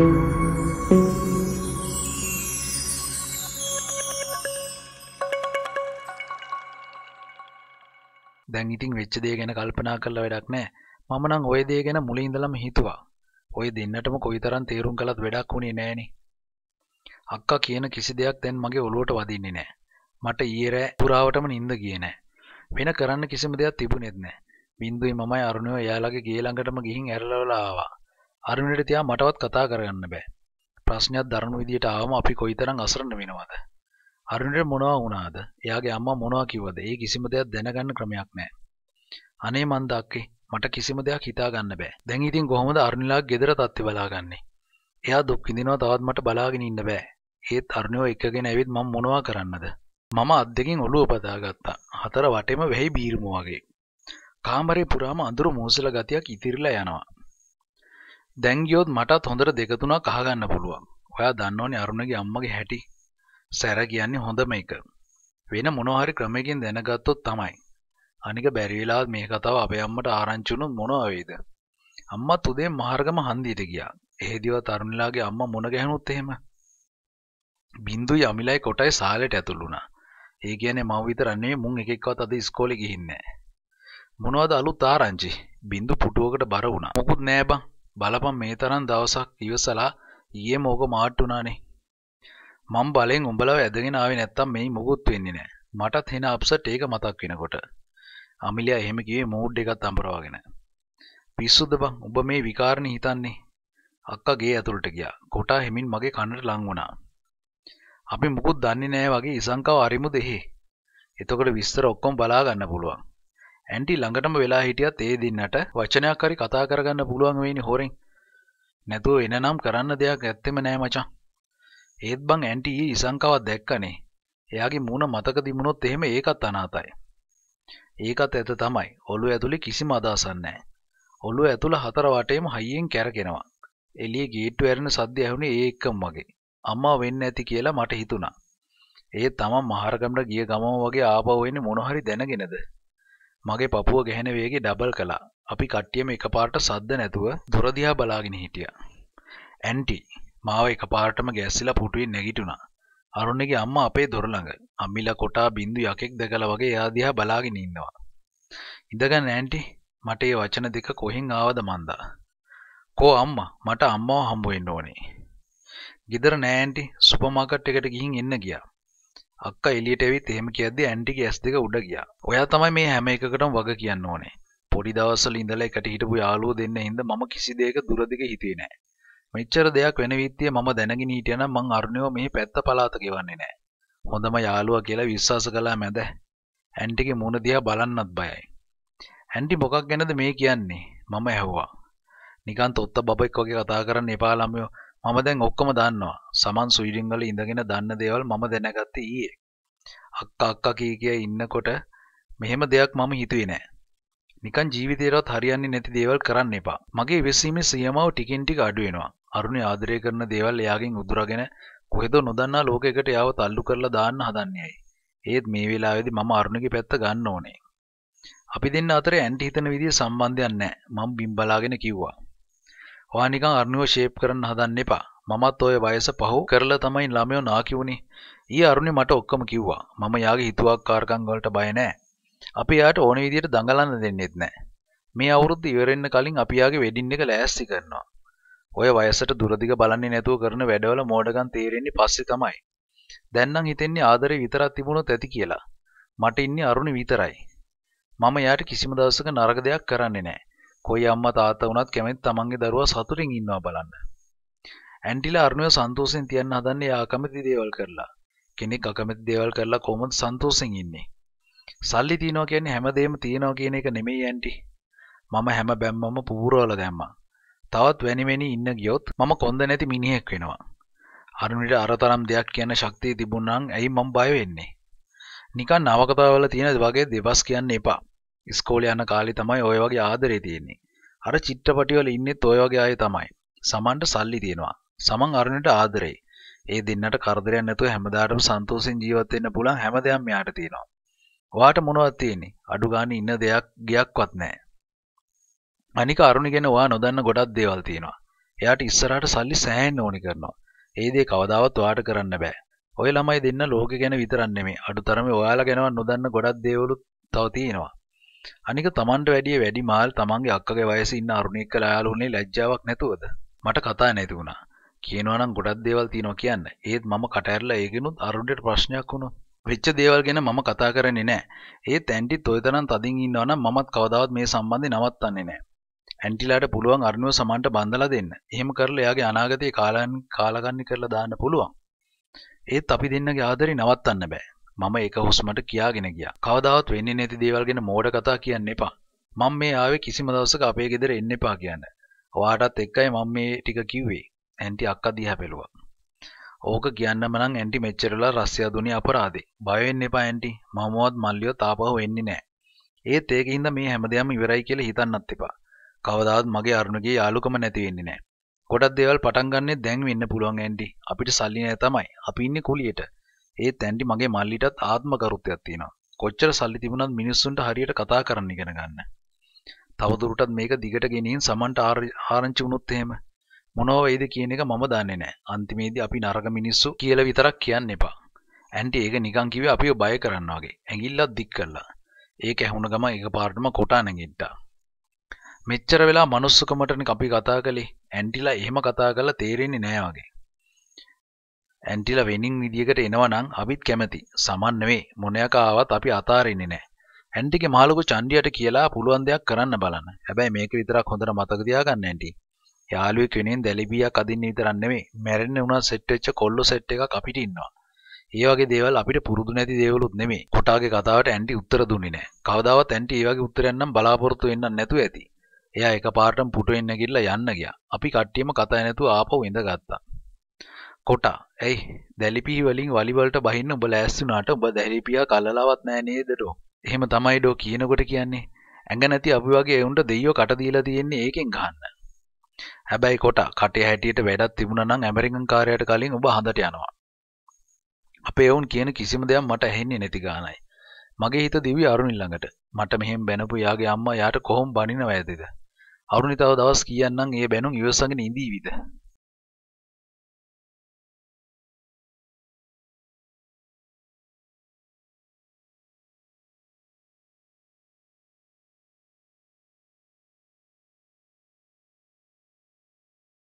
දැන් ඉතින් වෙච්ච දේ ගැන කල්පනා කරලා වැඩක් නෑ. මම නම් ওই දේ ගැන මුලින් ඉඳලම හිතුවා. ওই දෙන්නටම කොයිතරම් තේරුම් කළත් වැඩක් වුණේ නෑනේ. අක්කා කියන කිසි දෙයක් දැන් මගේ ඔළුවට වදින්නේ නෑ. මට ඊයේ රෑ පුරාවටම නිින්ද ගියේ නෑ. වෙන කරන්න කිසිම දෙයක් තිබුණෙත් නෑ. බින්දුවේ මමයි අරුණියෝ එයාලගේ ගේ ළඟටම ගිහින් ඇරලවලා ආවා. අරමිට තියා මටවත් කතා කරගන්න බෑ ප්‍රශ්නයක් දරණු විදියට ආවම අපි කොයිතරම් අසරණ වෙනවද අරුණට මොනවා වුණාද එයාගේ අම්මා මොනවා කිව්වද ඒ කිසිම දෙයක් දැනගන්න ක්‍රමයක් නැහැ අනේ මන් දක්කේ මට කිසිම දෙයක් හිතාගන්න බෑ දැන් ඉතින් කොහොමද අරුණිලාගේ ගෙදර තත්ත්වය බලාගන්නේ එයා දුක් විඳිනවා තවත් මට බලාගෙන ඉන්න බෑ ඒත් අරුණියෝ එකගෙන ඇවිත් මම මොනවා කරන්නද මම අත් දෙකින් ඔළුව පදාගත්තා හතර වටේම වෙහි බීරුම වගේ කාමරේ පුරාම අඳුරු මූසල ගතියක් ඉතිරිලා යනවා දැන් ගියොත් මටත් හොඳට දෙක තුනක් අහගන්න පුළුවන්. ඔයා දන්නවනේ අරුණගේ අම්මගේ හැටි. සැර කියන්නේ හොඳම එක. වෙන මොනවා හරි ක්‍රමයකින් දැනගත්තොත් තමයි. අනික බැරි වෙලාවත් මේ කතාව අපේ අම්මට ආරංචි වුණොත් මොනවා වෙයිද? අම්මත් උදේ මාර්ගම හන්දියට ගියා. එහෙදිව තරුණිලාගේ අම්මා මොන ගැහුණොත් එහෙම බින්දුයි අමිලයි කොටයි සාලෙට ඇතුළු වුණා. ඒ කියන්නේ මම විතරක් නෙමෙයි මුන් එකෙක්වත් අද ඉස්කෝලේ ගිහින් නැහැ. මොනවද අලුත් ආරංචි? බින්දු පුටුවකට බර වුණා. මොකුත් නෑ බං. බලපන් මේ තරම් දවසක් ඉවසලා ඊයේ මෝක මාට්ටු උනානේ. මම බලෙන් උඹලව ඇදගෙන ආවේ නැත්තම් මේ මොකුත් වෙන්නේ නැහැ. මටත් හෙන අප්සෙට් ඒක මතක් වෙනකොට. අමිලියා එහෙම කිව්වේ මූඩ් එකත් අඹරවාගෙන. පිස්සුද බං ඔබ මේ විකාරණේ හිතන්නේ. අක්කා ගේ ඇතුළට ගියා. කොටා හිමින් මගේ කනට ලං වුණා. අපි මුකුත් දන්නේ නැහැ වගේ ඉසංකව අරිමුද එහෙ. එතකොට විස්තර ඔක්කොම බලා ගන්න පුළුවන්. ඇන්ටි ළඟටම වෙලා හිටියත් ඒ දෙන්නට වචනයක් හරි කතා කරගන්න පුළුවන් වෙයිනි හොරෙන්. නැතුව එනනම් කරන්න දෙයක් ඇත්තෙම නෑ මචං. ඒත් බං ඇන්ටි ඊ ඉසංකාවක් දැක්කනේ. එයාගේ මූණ මතක දිමුණොත් එහෙම ඒකත් අනාතයි. ඒකත් ඇත තමයි. ඔළුව ඇතුලේ කිසිම අදහසක් නැහැ. ඔළුව ඇතුළ හතර වටේම හයියෙන් කැරකෙනවා. එළිය ගේට්ටු ඇරෙන සද්ද ඇහුනේ ඒ එක්කම වගේ. අම්මා වෙන්න ඇති කියලා මට හිතුණා. ඒ තමන් මහරගමට ගිය ගමම වගේ ආපහු එන්නේ මොන හරි දැනගෙනද? මගේ පපුව ගැහෙන වේගෙ ඩබල් කළා. අපි කට්ටියම එකපාරට සද්ද නැතුව දොර දිහා බලාගෙන හිටියා. ඇන්ටි මාව එකපාරටම ගැස්සිලා පුටුවෙන් නැගිටුණා. අරුණගේ අම්මා අපේ දොර ළඟ අම්මිලා කොටා බින්දු යකෙක් දැකලා වගේ එයා දිහා බලාගෙන ඉන්නවා. ඉඳගන්න ඇන්ටි මට මේ වචන දෙක කොහෙන් ආවද මන්දා. කෝ අම්මා මට අම්මාව හම්බ වෙන්න ඕනේ. ගෙදර නෑ ඇන්ටි සුපර් මාකට් එකට ගිහින් එන්න ගියා. අක්කා එළියට ඇවිත් එහෙම කියද්දි ඇන්ටිගේ ඇස් දෙක උඩ ගියා. ඔයා තමයි මේ හැම එකකටම වග කියන්න ඕනේ. පොඩි දවස්වල ඉඳලා එකට හිටපු යාළුවෝ දෙන්න හින්දා මම කිසි දෙයක දුරදිග හිතේ නෑ. මෙච්චර දෙයක් වෙන විත්තිය මම දැනගෙන හිටියනම් මං අරුණියව මේ පැත්ත පලාත ගෙවන්නේ නෑ. හොඳම යාළුවා කියලා විශ්වාස කළා මැද. ඇන්ටිගේ මුණ දිහා බලන්නත් බයයි. ඇන්ටි මොකක් ගැනද මේ කියන්නේ මම ඇහුවා නිකන් තොත්ත බබෙක් වගේ කතා කරන්න එපා ළමයෝ මම දැන් ඔක්කොම දන්නවා. සමන් ස්වීඩන් වල ඉඳගෙන දන්න දේවල් මම දැනගත්තේ ඊයේ. අක්කා අක්කා කී කිය ඉන්නකොට මෙහෙම දෙයක් මම හිතුවේ නෑ. නිකන් ජීවිතේටවත් හරියන්නේ නැති දේවල් කරන්න එපා. මගේ ඉවසීමේ සීමාව ටිකින් ටික අඩු වෙනවා. අරුණේ ආදරය කරන දේවල් එයාගෙන් උදුරගෙන කොහෙද නොදන්නා ලෝකයකට යාව තල්ලු කරලා දාන්න හදන්නේයි. ඒත් මේ වෙලාවේදී මම අරුණගේ පැත්ත ගන්න ඕනේ. අපි දෙන්න අතර ඇන්ටි හිතන විදිය සම්බන්ධයක් නැහැ. මම බිම් බලාගෙන කිව්වා. හොනිකං අරණුව ශේප් කරන්න හදන්න එපා මමත් ඔය වයස පහු කරලා තමයි ළමයෝ නාකි වුණේ. ඊ අරුණි මට ඔක්කොම කිව්වා. මම යාගේ හිතුවක්කාරකම් වලට බය නැහැ. අපි යාට ඕන විදිහට දඟලන්න දෙන්නෙත් නැහැ. මේ අවුරුද්ද ඉවරෙන්න කලින් අපි යාගේ වෙඩින් එක ලෑස්ති කරනවා. ඔය වයසට දුරදිග බලන්නේ නැතුව කරන වැඩවල මෝඩකම් තේරෙන්නේ පස්සේ තමයි. දැන් නම් හිතෙන්නේ ආදරේ විතරක් තිබුණොත් ඇති කියලා. මට ඉන්නේ අරුණි විතරයි. මම යාට කිසිම දවසක නරක දෙයක් කරන්නේ නැහැ. කොයි අම්මා තාත්තා වුණත් කැමති තමන්ගේ දරුවා සතුටින් ඉන්නවා බලන්න. ඇන්ටිලා අරුණිව සන්තෝෂෙන් තියන්න හදන්නේ එයා අකමැති දේවල් කරලා. කෙනෙක් අකමැති දේවල් කරලා කොහොමද සන්තෝෂෙන් ඉන්නේ? සල්ලි තියනවා කියන්නේ හැමදේම තියනවා කියන එක නෙමෙයි ඇන්ටි. මම හැම බැම්මම පූරවල දැම්මා. තවත් වැනිමෙනි ඉන්න ගියොත් මම කොන්ද නැති මිනිහෙක් වෙනවා. අරුණිට අරතරම් දෙයක් කියන ශක්තිය තිබුණනම් ඇයි මම බය වෙන්නේ? නිකන් නවකතාවල තියෙන වගේ දෙබස් කියන්න එපා. ඉස්කෝල යන කාලේ තමයි ඔය වගේ ආදරේ තියෙන්නේ. අර චිත්‍රපටිවල ඉන්නෙත් ඔය වගේ අය තමයි. සමන්ට සල්ලි තියෙනවා. සමන් අරුණට ආදරේ. ඒ දෙන්නට කරදරයක් නැතුව හැමදාටම සන්තෝෂෙන් ජීවත් වෙන්න පුළුවන් හැමදේම මෙයාට තියෙනවා. ඔයාට මොනවද තියෙන්නේ? අඩු ගන්න ඉන්න දෙයක් ගියක්වත් නැහැ. අනික අරුණ ගැන ඔයා නොදන්න ගොඩක් දේවල් තියෙනවා. එයාට ඉස්සරහට සල්ලි සෑහෙන්න ඕනි කරනවා. ඒ දේ කවදාවත් ඔයාට කරන්න බෑ. ඔය ළමයි දෙන්න ලෝකෙ ගැන විතරක් නෙමෙයි අඩුතරමේ ඔයාලා ගැනවත් නොදන්න ගොඩක් දේවලුත් තව තියෙනවා. අනික තමන්ට වැඩිය වැඩි මාල් තමන්ගේ අක්කගේ වයස ඉන්න අරුණෙක් කළ යාළුවනේ ලැජ්ජාවක් නැතුවද මට කතා නැති වුණා කියනවා නම් ගොඩක් දේවල් තියෙනවා කියන්න ඒත් මම කට ඇරලා ඒගෙනුත් අරුණට ප්‍රශ්නයක් වුණා වෙච්ච දේවල් ගැන මම කතා කරන්නේ නැහැ ඒත් ඇන්ටිත් ඔය තරම් තදින් ඉන්නවා නම් මමත් කවදාවත් මේ සම්බන්ධේ නවත්තන්නේ නැහැ ඇන්ටිලාට පුළුවන් අරුණව සමන්ට බඳලා දෙන්න. එහෙම කරලා එයාගේ අනාගතේ කාලයන් කාලගන්නේ කරලා දාන්න පුළුවන්. ඒත් අපි දෙන්නගේ ආදරේ නවත්තන්න බෑ. මම ඒක හුස්මට කියාගෙන ගියා. කවදාවත් වෙන්නේ නැති දේවල් ගැන මෝඩ කතා කියන්න එපා. මම මේ ආවේ කිසිම දවසක අපේ ගෙදර එන්න එපා කියන්න. ඔයාටත් එක්කයි මම මේ ටික කිව්වේ. ඇන්ටි අක්කා දිහා බැලුවා. ඕක කියන්නම නම් ඇන්ටි මෙච්චරලා රස්සියා දුනේ අපරාදේ. බය වෙන්න එපා ඇන්ටි. මමවත් මල්ලියවත් ආපහු එන්නේ නැහැ. ඒත් ඒකින්ද මේ හැමදේම ඉවරයි කියලා හිතන්නත් එපා. කවදාවත් මගේ අරුණගේ යාළුකම නැති වෙන්නේ නැහැ. ගොඩක් දේවල් පටන් ගන්නෙ දැන් වෙන්න පුළුවන් ඇන්ටි. අපිට සල්ලි නැහැ තමයි. අපි ඉන්නේ කුලියට. ඒ තැන්ටි මගේ මල්ලිටත් ආත්ම කරුත්තයක් තියෙනවා. කොච්චර සල්ලි තිබුණත් මිනිස්සුන්ට හරියට කතා කරන්න ඉගෙන ගන්න. තවදුරටත් මේක දිගට ගෙනින් සමන්ට ආරංචි වුණොත් එහෙම මොනව වෙයිද කියන එක මම දන්නේ නැහැ. අන්තිමේදී අපි නරක මිනිස්සු කියලා විතරක් කියන්න එපා. ඇන්ටි ඒක නිකන් කිව්වේ අපිව බය කරන්න වගේ. ඇඟිල්ලක් දික් කළා. ඒක ඇහුණ ගම ඒක පාටම කොටා නැගිට්ටා. මෙච්චර වෙලා manussකමටනේ අපි කතා කළේ. ඇන්ටිලා එහෙම කතා කරලා තේරෙන්නේ නැහැ වගේ. ඇන්ටිල වෙනින් විදිකට එනවනම් අපිත් කැමති සමන්නෙවේ මොනයකාවත් අපි අතාරෙන්නේ නෑ ඇන්ටිගේ මාළුකු චන්ඩියට කියලා පුළුවන් දෙයක් කරන්න බලන්න හැබැයි මේක විතරක් හොඳට මතක තියාගන්න ඇන්ටි යාළුවෙක් වෙනින් දැලිබියක් අදින්න විතරක් නෙමෙයි මැරෙන්න උනා සෙට් වෙච්ච කොල්ලෝ සෙට් එකක් අපිට ඉන්නවා ඒ වගේ දේවල් අපිට පුරුදු නැති දේවලුත් නෙමෙයි. කොටාගේ කතාවට ඇන්ටි උත්තර දුන්නේ නැහැ. කවදාවත් ඇන්ටි ඒ වගේ උත්තරයක් නම් බලාපොරොත්තු වෙන්න නැතුව ඇති. එයා එකපාරටම පුටු වෙන්න ගිහිල්ලා යන්න ගියා. අපි කට්ටියම කතා නැතුව ආපහු ඉඳගත්තා. කොටා ඇයි දැලිපිහි වලින් වලිවලට බහින්න ඔබ ලෑස්තුනාට ඔබ දැලිපියා කල්ලලාවත් නෑ නේදටෝ එහෙම තමයි ඩෝ කියනකොට කියන්නේ ඇඟ නැති අපි වගේ එවුන්ට දෙයියෝ කට දීලා තියෙන්නේ ඒකෙන් ගහන්න හැබැයි කොටා කටේ හැටියට වැඩක් තිබුණා නම් ඇමරිකන් කාර්යයට කලින් ඔබ හඳට යනවා අපේ එවුන් කියන කිසිම දෙයක් මට ඇහෙන්නේ නැති ගානයි මගේ හිත දිවි අරුණි ළඟට මට මෙහෙම බැනපු යාගේ අම්මා යාට කොහොම බනිනවද අරුණි තව දවස් කියන්නම් ඒ බැනුම් ඉවසගෙන ඉඳීවිද